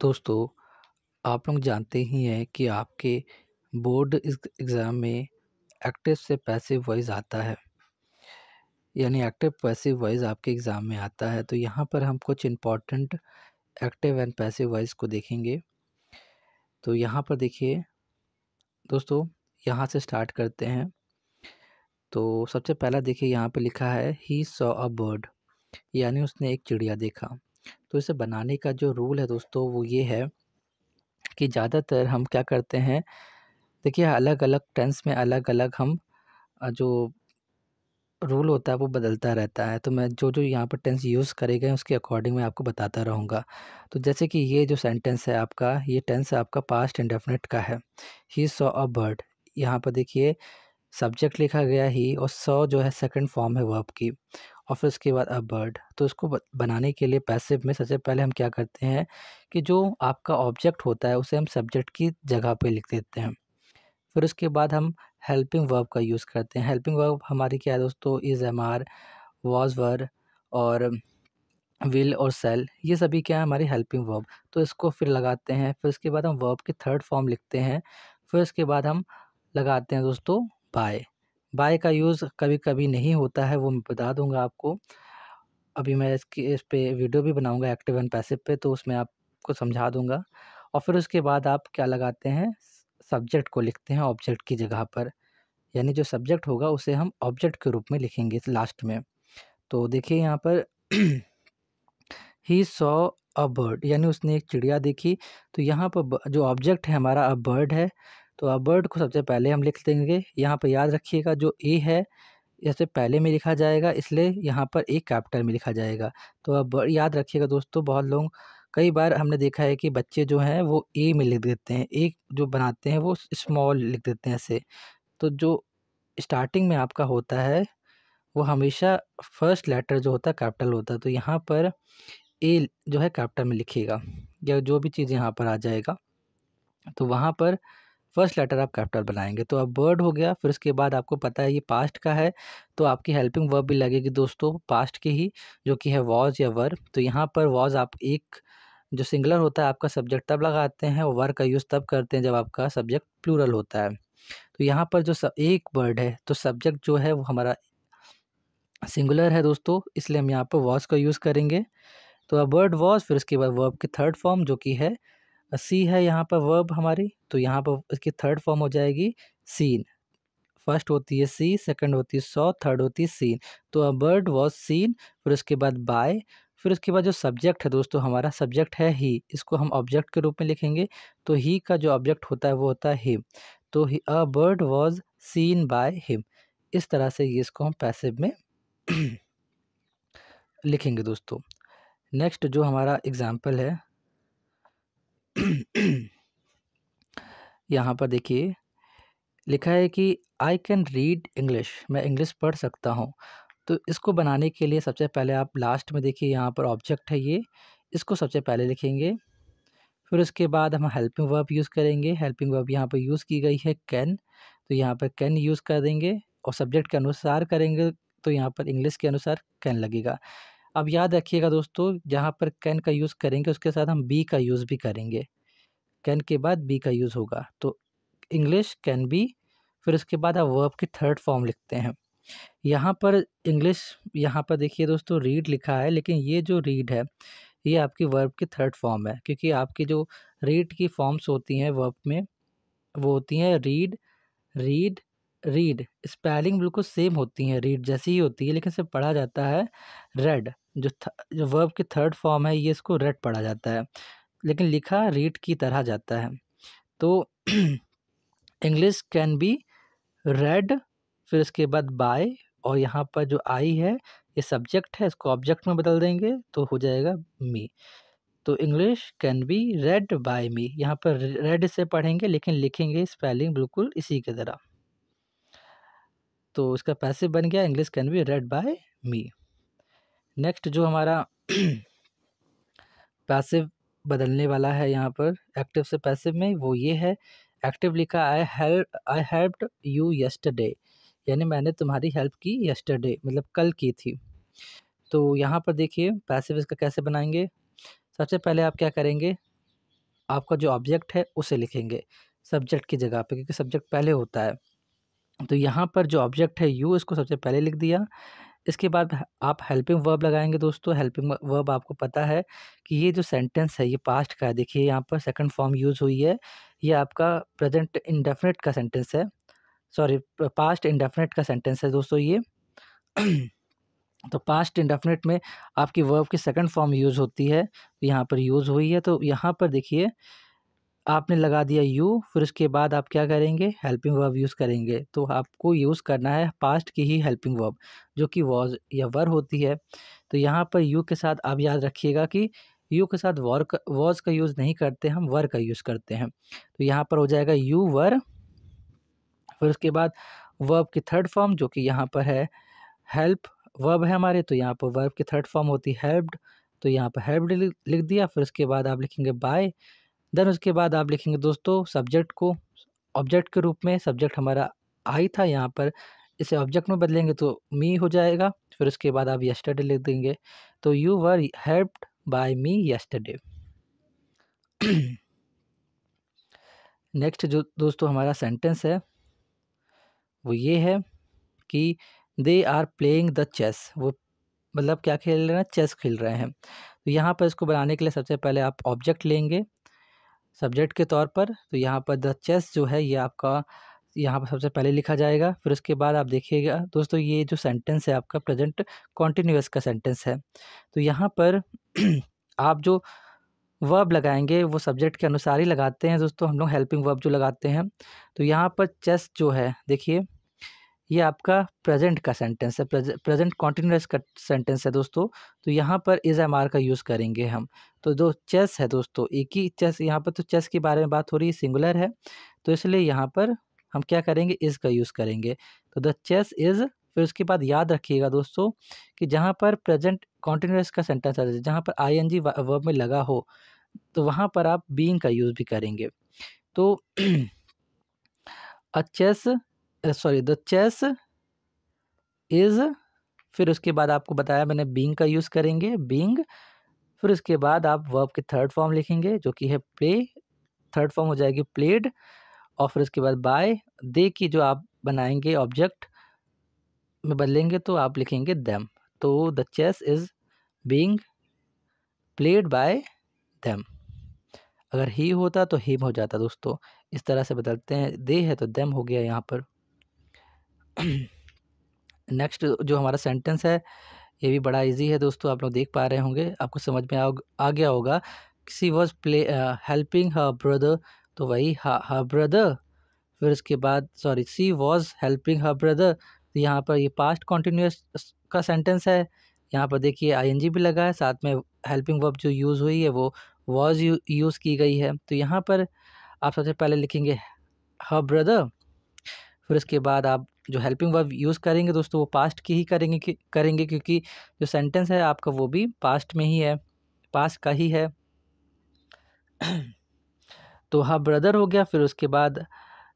दोस्तों आप लोग जानते ही हैं कि आपके बोर्ड एग्ज़ाम में एक्टिव से पैसिव वॉइस आता है यानी एक्टिव पैसिव वॉइस आपके एग्ज़ाम में आता है तो यहाँ पर हम कुछ important active and passive voice को देखेंगे तो यहाँ पर देखिए दोस्तों यहाँ से स्टार्ट करते हैं तो सबसे पहला देखिए यहाँ पर लिखा है ही सॉ अ बर्ड यानी उसने एक चिड़िया देखा तो इसे बनाने का जो रूल है दोस्तों वो ये है कि ज़्यादातर हम क्या करते हैं देखिए अलग अलग टेंस में अलग अलग हम जो रूल होता है वो बदलता रहता है तो मैं जो जो यहाँ पर टेंस यूज़ करे गए उसके अकॉर्डिंग मैं आपको बताता रहूँगा तो जैसे कि ये जो सेंटेंस है आपका ये टेंस आपका पास्ट इंडेफिनेट का है ही सॉ अ बर्ड यहाँ पर देखिए सब्जेक्ट लिखा गया ही और सौ जो है सेकंड फॉर्म है वर्ब की और फिर उसके बाद अ बर्ड तो इसको बनाने के लिए पैसिव में सबसे पहले हम क्या करते हैं कि जो आपका ऑब्जेक्ट होता है उसे हम सब्जेक्ट की जगह पे लिख देते हैं फिर उसके बाद हम हेल्पिंग वर्ब का यूज़ करते हैं हेल्पिंग वर्ब हमारी क्या है दोस्तों is am are was were और विल और सेल ये सभी क्या है हमारी हेल्पिंग वर्ब तो इसको फिर लगाते हैं फिर उसके बाद हम वर्ब के थर्ड फॉर्म लिखते हैं फिर उसके बाद हम लगाते हैं दोस्तों बाय बाय का यूज़ कभी कभी नहीं होता है वो मैं बता दूंगा आपको अभी मैं इसकी इस पर वीडियो भी बनाऊंगा एक्टिव एंड पैसिव पे तो उसमें आपको समझा दूंगा और फिर उसके बाद आप क्या लगाते हैं सब्जेक्ट को लिखते हैं ऑब्जेक्ट की जगह पर यानी जो सब्जेक्ट होगा उसे हम ऑब्जेक्ट के रूप में लिखेंगे लास्ट में तो देखिए यहाँ पर ही सॉ अ बर्ड यानी उसने एक चिड़िया देखी तो यहाँ पर जो ऑब्जेक्ट है हमारा अ बर्ड है तो अब वर्ड को सबसे पहले हम लिख देंगे यहाँ पर याद रखिएगा जो ए है इससे पहले में लिखा जाएगा इसलिए यहाँ पर एक कैपिटल में लिखा जाएगा तो अब याद रखिएगा दोस्तों बहुत लोग कई बार हमने देखा है कि बच्चे जो हैं वो ए में लिख देते हैं ए जो बनाते हैं वो स्मॉल लिख देते हैं ऐसे तो जो स्टार्टिंग में आपका होता है वो हमेशा फर्स्ट लेटर जो होता है कैपिटल होता है तो यहाँ पर ए जो है कैपिटल में लिखिएगा या जो भी चीज़ यहाँ पर आ जाएगा तो वहाँ पर फर्स्ट लेटर आप कैपिटल बनाएंगे तो अब बर्ड हो गया फिर उसके बाद आपको पता है ये पास्ट का है तो आपकी हेल्पिंग वर्ब भी लगेगी दोस्तों पास्ट की ही जो कि है वॉज या वर तो यहाँ पर वॉज आप एक जो सिंगुलर होता है आपका सब्जेक्ट तब लगाते हैं वर का यूज़ तब करते हैं जब आपका सब्जेक्ट प्लूरल होता है तो यहाँ पर जो सब एक वर्ड है तो सब्जेक्ट जो है वो हमारा सिंगुलर है दोस्तों इसलिए हम यहाँ पर वॉज का यूज़ करेंगे तो अब वर्ड वॉज फिर उसके बाद वर्ब की थर्ड फॉर्म जो कि है सी है यहाँ पर वर्ब हमारी तो यहाँ पर इसकी थर्ड फॉर्म हो जाएगी सीन फर्स्ट होती है सी सेकंड होती है सौ थर्ड होती है सीन तो अ बर्ड वॉज सीन फिर उसके बाद बाय फिर उसके बाद जो सब्जेक्ट है दोस्तों हमारा सब्जेक्ट है ही इसको हम ऑब्जेक्ट के रूप में लिखेंगे तो ही का जो ऑब्जेक्ट होता है वो होता है हिम तो a bird was seen by him इस तरह से ये इसको हम पैसिव में लिखेंगे दोस्तों नेक्स्ट जो हमारा एग्जाम्पल है यहाँ पर देखिए लिखा है कि आई कैन रीड इंग्लिश मैं इंग्लिश पढ़ सकता हूँ तो इसको बनाने के लिए सबसे पहले आप लास्ट में देखिए यहाँ पर ऑब्जेक्ट है ये इसको सबसे पहले लिखेंगे फिर उसके बाद हम हेल्पिंग वर्ब यूज़ करेंगे हेल्पिंग वर्ब यहाँ पर यूज़ की गई है कैन तो यहाँ पर कैन यूज़ कर देंगे और सब्जेक्ट के अनुसार करेंगे तो यहाँ पर इंग्लिश के अनुसार कैन लगेगा अब याद रखिएगा दोस्तों जहाँ पर कैन का यूज़ करेंगे उसके साथ हम बी का यूज़ भी करेंगे कैन के बाद बी का यूज़ होगा तो इंग्लिश कैन बी फिर उसके बाद आप वर्ब की थर्ड फॉर्म लिखते हैं यहाँ पर इंग्लिश यहाँ पर देखिए दोस्तों रीड लिखा है लेकिन ये जो रीड है ये आपकी वर्ब की थर्ड फॉर्म है क्योंकि आपकी जो रीड की फॉर्म्स होती हैं वर्ब में वो होती हैं रीड रीड रीड स्पेलिंग बिल्कुल सेम होती है रीड जैसी ही होती है लेकिन इसे पढ़ा जाता है रेड जो जो वर्ब की थर्ड फॉर्म है ये इसको रेड पढ़ा जाता है लेकिन लिखा रीड की तरह जाता है तो इंग्लिश कैन बी रेड फिर उसके बाद बाय और यहाँ पर जो आई है ये सब्जेक्ट है इसको ऑब्जेक्ट में बदल देंगे तो हो जाएगा मी तो English can be read by me यहाँ पर रेड से पढ़ेंगे लेकिन लिखेंगे स्पेलिंग बिल्कुल इसी की तरह तो इसका पैसिव बन गया English can be read by me next जो हमारा पैसिव बदलने वाला है यहाँ पर एक्टिव से पैसिव में वो ये है एक्टिव लिखा I help I help you yesterday यानी मैंने तुम्हारी हेल्प की यस्टरडे मतलब कल की थी तो यहाँ पर देखिए पैसिव इसका कैसे बनाएंगे सबसे पहले आप क्या करेंगे आपका जो ऑब्जेक्ट है उसे लिखेंगे सब्जेक्ट की जगह पे क्योंकि सब्जेक्ट पहले होता है तो यहाँ पर जो ऑब्जेक्ट है यू इसको सबसे पहले लिख दिया इसके बाद आप हेल्पिंग वर्ब लगाएंगे दोस्तों हेल्पिंग वर्ब आपको पता है कि ये जो सेंटेंस है ये पास्ट का है देखिए यहाँ पर सेकंड फॉर्म यूज़ हुई है ये आपका प्रेजेंट इंडेफिनेट का सेंटेंस है सॉरी पास्ट इंडेफिनेट का सेंटेंस है दोस्तों ये तो पास्ट इंडेफिनेट में आपकी वर्ब की सेकंड फॉर्म यूज़ होती है यहाँ पर यूज़ हुई है तो यहाँ पर देखिए आपने लगा दिया यू फिर उसके बाद आप क्या करेंगे हेल्पिंग वर्ब यूज़ करेंगे तो आपको यूज़ करना है पास्ट की ही हेल्पिंग वर्ब जो कि वॉज या वर होती है तो यहाँ पर यू के साथ आप याद रखिएगा कि यू के साथ वर्क का वॉज का यूज़ नहीं करते हम वर का यूज़ करते हैं तो यहाँ पर हो जाएगा यू वर फिर उसके बाद वर्ब की थर्ड फॉर्म जो कि यहाँ पर है हेल्प वर्ब है हमारे तो यहाँ पर वर्ब की थर्ड फॉर्म होती है हेल्प्ड तो यहाँ पर हेल्प्ड लिख दिया फिर उसके बाद आप लिखेंगे बाय देन उसके बाद आप लिखेंगे दोस्तों सब्जेक्ट को ऑब्जेक्ट के रूप में सब्जेक्ट हमारा आई था यहाँ पर इसे ऑब्जेक्ट में बदलेंगे तो मी हो जाएगा फिर उसके बाद आप यस्टरडे लिख देंगे तो you were helped by me yesterday next जो दोस्तों हमारा सेंटेंस है वो ये है कि they are playing the chess वो मतलब क्या खेल रहे हैं चेस खेल रहे हैं तो यहाँ पर इसको बनाने के लिए सबसे पहले आप ऑब्जेक्ट लेंगे सब्जेक्ट के तौर पर तो यहाँ पर द चेस जो है ये आपका यहाँ पर सबसे पहले लिखा जाएगा फिर उसके बाद आप देखिएगा दोस्तों ये जो सेंटेंस है आपका प्रेजेंट कॉन्टीन्यूस का सेंटेंस है तो यहाँ पर आप जो वर्ब लगाएंगे वो सब्जेक्ट के अनुसार ही लगाते हैं दोस्तों हम लोग हेल्पिंग वर्ब जो लगाते हैं तो यहाँ पर चेस जो है देखिए ये आपका प्रेजेंट का सेंटेंस है प्रेजेंट कॉन्टीन्यूस का सेंटेंस है दोस्तों तो यहाँ पर इज एम आर का यूज़ करेंगे हम तो जो चेस है दोस्तों एक ही चेस यहाँ पर तो चेस के बारे में बात हो रही है सिंगुलर है तो इसलिए यहाँ पर हम क्या करेंगे इज़ का यूज़ करेंगे तो द चेस इज़ फिर उसके बाद याद रखिएगा दोस्तों कि जहाँ पर प्रेजेंट कॉन्टीन्यूस का सेंटेंस आ जाए जहाँ पर आई एन जी वर्ब में लगा हो तो वहाँ पर आप बींग का यूज़ भी करेंगे तो a chess sorry the chess is फिर उसके बाद आपको बताया मैंने बींग का यूज़ करेंगे बींग फिर उसके बाद आप वर्ब की थर्ड फॉर्म लिखेंगे जो कि है प्ले थर्ड फॉर्म हो जाएगी प्लेड और फिर उसके बाद बाय दे की जो आप बनाएंगे ऑब्जेक्ट में बदलेंगे तो आप लिखेंगे दैम तो the chess is being played by them अगर ही होता तो हीम हो जाता दोस्तों इस तरह से बदलते हैं दे है तो दैम हो गया यहाँ पर नेक्स्ट जो हमारा सेंटेंस है ये भी बड़ा इजी है दोस्तों आप लोग देख पा रहे होंगे आपको समझ में आ, आ गया होगा she was play helping her brother तो वही हर ब्रदर फिर उसके बाद sorry she was helping her brother तो यहाँ पर ये पास्ट कॉन्टीन्यूस का सेंटेंस है यहाँ पर देखिए आईएनजी भी लगा है साथ में हेल्पिंग वर्ब जो यूज़ हुई है वो वॉज यूज़ की गई है तो यहाँ पर आप सबसे पहले लिखेंगे हर ब्रदर फिर उसके बाद आप जो हेल्पिंग वर्ब यूज़ करेंगे दोस्तों वो पास्ट की ही करेंगे करेंगे क्योंकि जो सेंटेंस है आपका वो भी पास्ट में ही है पास्ट का ही है तो हाँ ब्रदर हो गया फिर उसके बाद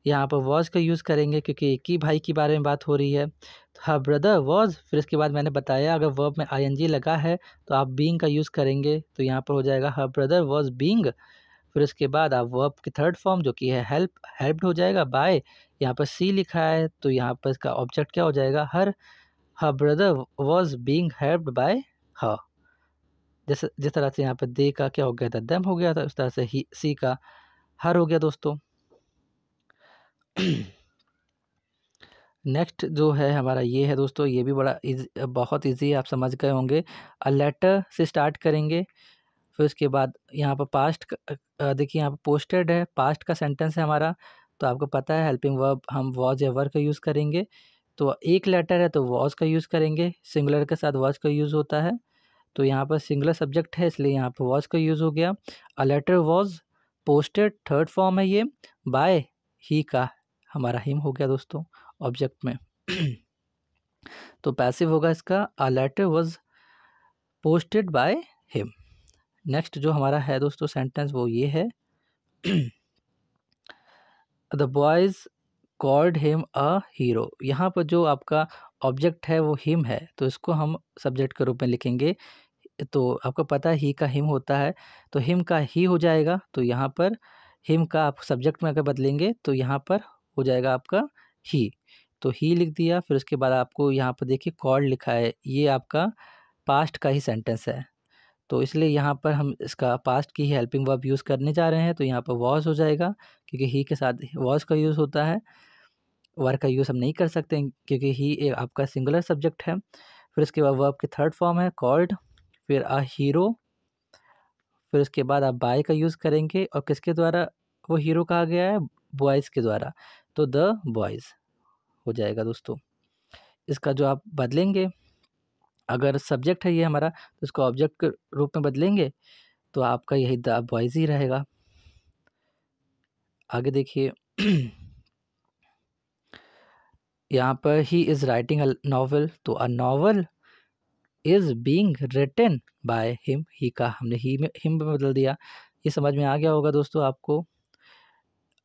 यहाँ पर वॉज का यूज़ करेंगे क्योंकि एक ही भाई के बारे में बात हो रही है तो हाँ ब्रदर वॉज फिर उसके बाद मैंने बताया अगर वर्ब में आईएनजी लगा है तो आप बींग का यूज़ करेंगे तो यहाँ पर हो जाएगा हर ब्रदर वॉज बींग फिर उसके बाद आप वर्ब की थर्ड फॉर्म जो कि है हेल्प हेल्प्ड हो जाएगा बाय यहाँ पर सी लिखा है तो यहाँ पर इसका ऑब्जेक्ट क्या हो जाएगा her her brother was being helped by her जैसे जिस तरह से यहाँ पर दे का क्या हो गया था दम हो गया था उस तरह से ही सी का हर हो गया दोस्तों नेक्स्ट जो है हमारा ये है दोस्तों ये भी बड़ा इज, बहुत इजी है आप समझ गए होंगे अ लेटर से स्टार्ट करेंगे फिर उसके बाद यहाँ पर पास्ट देखिए यहाँ पर पोस्टेड है पास्ट का सेंटेंस है हमारा तो आपको पता है हेल्पिंग वर्ब हम वॉज या वर्क का यूज़ करेंगे तो एक लेटर है तो वॉज का यूज़ करेंगे सिंगुलर के साथ वॉज का यूज़ होता है तो यहाँ पर सिंगुलर सब्जेक्ट है इसलिए यहाँ पर वॉज का यूज़ हो गया a letter was posted third form है ये बाय ही का हमारा हिम हो गया दोस्तों ऑब्जेक्ट में तो पैसिव होगा इसका a letter was posted by him next जो हमारा है दोस्तों सेंटेंस वो ये है the boys called him a hero यहाँ पर जो आपका ऑब्जेक्ट है वो हिम है तो इसको हम सब्जेक्ट के रूप में लिखेंगे तो आपको पता है ही का हिम होता है तो हिम का ही हो जाएगा तो यहाँ पर हिम का आप सब्जेक्ट में अगर बदलेंगे तो यहाँ पर हो जाएगा आपका ही तो ही लिख दिया फिर उसके बाद आपको यहाँ पर देखिए कॉल्ड लिखा है ये आपका पास्ट का ही सेंटेंस है तो इसलिए यहाँ पर हम इसका पास्ट की हेल्पिंग वर्ब यूज़ करने जा रहे हैं तो यहाँ पर वॉज हो जाएगा क्योंकि ही के साथ वॉज का यूज़ होता है वर का यूज़ हम नहीं कर सकते क्योंकि ही एक आपका सिंगुलर सब्जेक्ट है फिर उसके बाद वर्ब की थर्ड फॉर्म है कॉल्ड फिर आ हीरो फिर उसके बाद आप बाय का यूज़ करेंगे और किसके द्वारा वो हीरो कहा गया है बॉयज़ के द्वारा तो द बॉयज़ हो जाएगा दोस्तों इसका जो आप बदलेंगे अगर सब्जेक्ट है ये हमारा तो इसको ऑब्जेक्ट के रूप में बदलेंगे तो आपका यही द बॉयज़ ही रहेगा आगे देखिए यहाँ पर he is writing a novel तो a novel is being written by him he का हमने ही में हिम में बदल दिया ये समझ में आ गया होगा दोस्तों आपको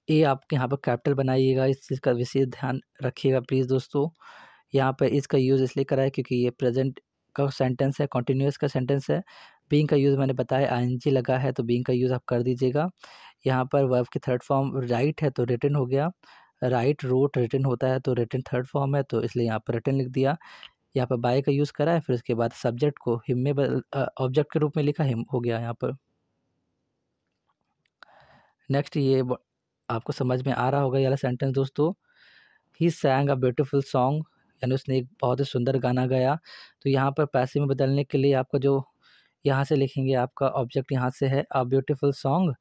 ये आपके यहाँ पर कैपिटल बनाइएगा इस चीज़ का विशेष ध्यान रखिएगा प्लीज़ दोस्तों यहाँ पर इसका यूज़ इसलिए करा है क्योंकि ये प्रेजेंट का सेंटेंस है कॉन्टीन्यूस का सेंटेंस है बींग का यूज़ मैंने बताया आई लगा है तो बींग का यूज़ आप कर दीजिएगा यहाँ पर वर्ब की थर्ड फॉर्म राइट है तो रिटर्न हो गया राइट रोट रिटर्न होता है तो रिटर्न थर्ड फॉर्म है तो इसलिए यहाँ पर रिटर्न लिख दिया यहाँ पर बाय का यूज़ करा है फिर उसके बाद सब्जेक्ट को हिम में ऑब्जेक्ट के रूप में लिखा हिम हो गया यहाँ पर नेक्स्ट ये आपको समझ में आ रहा होगा ये वाला सेंटेंस दोस्तों ही सैंग अ ब्यूटिफुल सॉन्ग यानी उसने एक बहुत ही सुंदर गाना गाया तो यहाँ पर पैसे में बदलने के लिए आपका जो यहाँ से लिखेंगे आपका ऑब्जेक्ट यहाँ से है अ ब्यूटीफुल सॉन्ग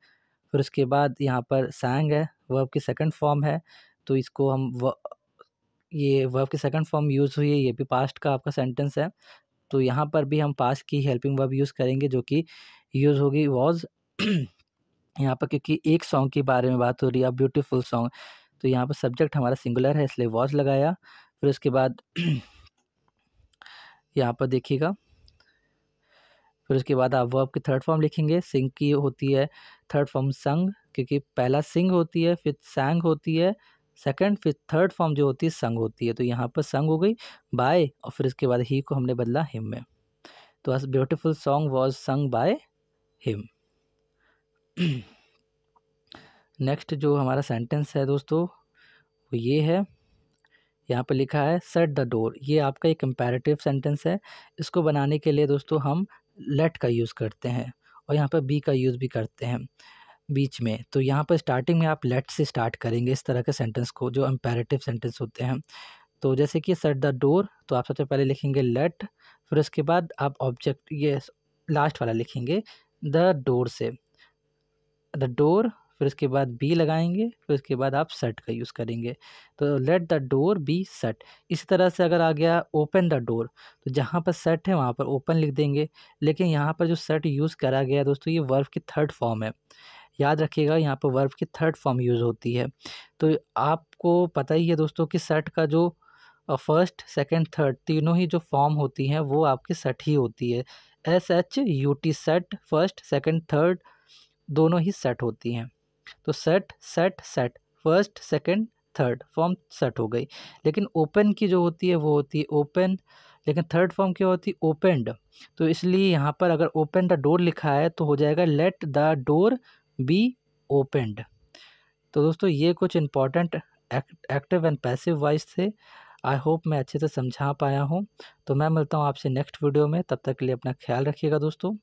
फिर उसके बाद यहाँ पर सैंग है वर्ब की सेकंड फॉर्म है तो इसको हम व ये वर्ब की सेकंड फॉर्म यूज़ हुई है ये भी पास्ट का आपका सेंटेंस है तो यहाँ पर भी हम पास्ट की हेल्पिंग वर्ब यूज़ करेंगे जो कि यूज़ होगी वॉज यहाँ पर क्योंकि एक सॉन्ग के बारे में बात हो रही है ब्यूटीफुल सॉन्ग तो यहाँ पर सब्जेक्ट हमारा सिंगुलर है इसलिए वॉज लगाया फिर उसके बाद यहाँ पर देखिएगा फिर उसके बाद आप वर्ब की थर्ड फॉर्म लिखेंगे सिंग की होती है थर्ड फॉर्म संग क्योंकि पहला सिंग होती है फिर सैंग होती है सेकंड फिर थर्ड फॉर्म जो होती है संग होती है तो यहाँ पर संग हो गई बाय और फिर उसके बाद ही को हमने बदला हिम में तो us beautiful song was sung by him next जो हमारा सेंटेंस है दोस्तों वो ये है यहाँ पर लिखा है सेट द डोर ये आपका एक कंपेरेटिव सेंटेंस है इसको बनाने के लिए दोस्तों हम लेट का यूज़ करते हैं और यहाँ पर बी का यूज़ भी करते हैं बीच में तो यहाँ पर स्टार्टिंग में आप लेट से स्टार्ट करेंगे इस तरह के सेंटेंस को जो अम्पेरेटिव सेंटेंस होते हैं तो जैसे कि सेट द डोर तो आप सबसे पहले लिखेंगे लेट फिर उसके बाद आप ऑब्जेक्ट ये लास्ट वाला लिखेंगे द डोर से द डोर फिर उसके बाद बी लगाएंगे फिर उसके बाद आप सेट का यूज़ करेंगे तो let the door be set इसी तरह से अगर आ गया ओपन द डोर तो जहाँ पर सेट है वहाँ पर ओपन लिख देंगे लेकिन यहाँ पर जो सेट यूज़ करा गया है दोस्तों ये वर्फ की थर्ड फॉर्म है याद रखिएगा यहाँ पर वर्फ की थर्ड फॉर्म यूज़ होती है तो आपको पता ही है दोस्तों कि सेट का जो फर्स्ट सेकेंड थर्ड तीनों ही जो फॉर्म होती हैं वो आपकी सेट ही होती है S H U T set first second third दोनों ही सेट होती हैं तो set set set first second third form set हो गई लेकिन ओपन की जो होती है वो होती है ओपन लेकिन थर्ड फॉर्म क्या होती है ओपेंड तो इसलिए यहाँ पर अगर ओपन द डोर लिखा है तो हो जाएगा let the door be opened तो दोस्तों ये कुछ important active and passive wise थे आई होप मैं अच्छे से समझा पाया हूँ तो मैं मिलता हूँ आपसे नेक्स्ट वीडियो में तब तक के लिए अपना ख्याल रखिएगा दोस्तों